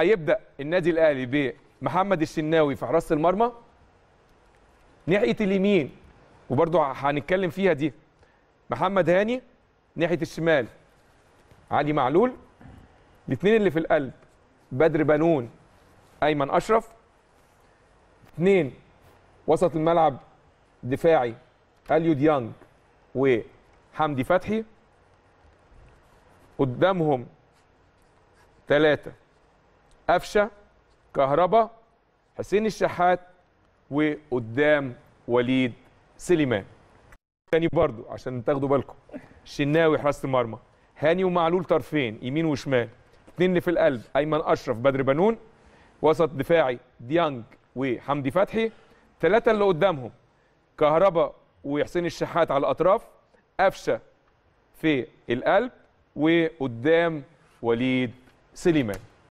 هيبدا النادي الاهلي بمحمد الشناوي في حراسه المرمى ناحيه اليمين وبرده هنتكلم فيها دي محمد هاني ناحيه الشمال علي معلول الاثنين اللي في القلب بدر بنون ايمن اشرف اثنين وسط الملعب دفاعي اليو ديانج وحمدي فتحي قدامهم ثلاثه قفشه كهربا حسين الشحات وقدام وليد سليمان تاني برضو عشان تاخدوا بالكم الشناوي حراسه المرمى هاني ومعلول طرفين يمين وشمال اتنين اللي في القلب ايمن اشرف بدر بنون وسط دفاعي ديانج وحمدي فتحي ثلاثه اللي قدامهم كهربا وحسين الشحات على الاطراف قفشه في القلب وقدام وليد سليمان